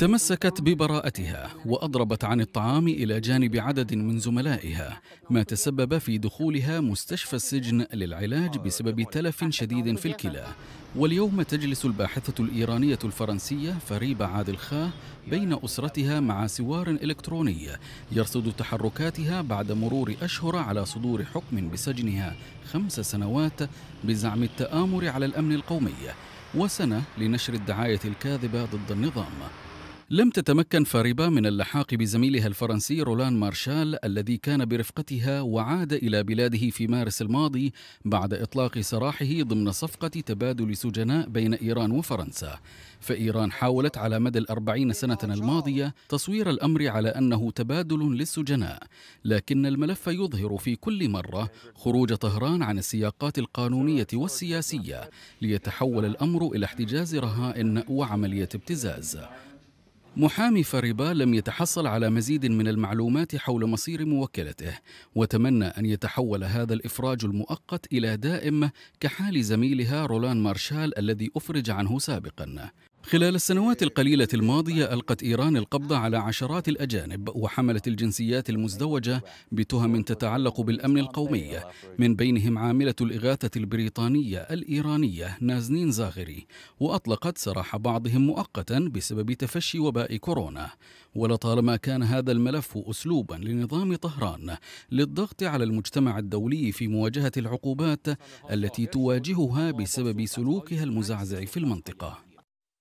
تمسكت ببراءتها واضربت عن الطعام الى جانب عدد من زملائها ما تسبب في دخولها مستشفى السجن للعلاج بسبب تلف شديد في الكلى واليوم تجلس الباحثه الايرانيه الفرنسيه فريبه عادل خاه بين اسرتها مع سوار الكتروني يرصد تحركاتها بعد مرور اشهر على صدور حكم بسجنها خمس سنوات بزعم التامر على الامن القومي وسنه لنشر الدعايه الكاذبه ضد النظام لم تتمكن فاريبا من اللحاق بزميلها الفرنسي رولان مارشال الذي كان برفقتها وعاد إلى بلاده في مارس الماضي بعد إطلاق سراحه ضمن صفقة تبادل سجناء بين إيران وفرنسا فإيران حاولت على مدى الأربعين سنة الماضية تصوير الأمر على أنه تبادل للسجناء لكن الملف يظهر في كل مرة خروج طهران عن السياقات القانونية والسياسية ليتحول الأمر إلى احتجاز رهائن وعملية ابتزاز محامي فريبا لم يتحصل على مزيد من المعلومات حول مصير موكلته وتمنى أن يتحول هذا الإفراج المؤقت إلى دائم كحال زميلها رولان مارشال الذي أفرج عنه سابقا خلال السنوات القليلة الماضية ألقت إيران القبض على عشرات الأجانب وحملت الجنسيات المزدوجة بتهم تتعلق بالأمن القومي من بينهم عاملة الإغاثة البريطانية الإيرانية نازنين زاغري وأطلقت سراح بعضهم مؤقتا بسبب تفشي وباء كورونا ولطالما كان هذا الملف أسلوبا لنظام طهران للضغط على المجتمع الدولي في مواجهة العقوبات التي تواجهها بسبب سلوكها المزعزع في المنطقة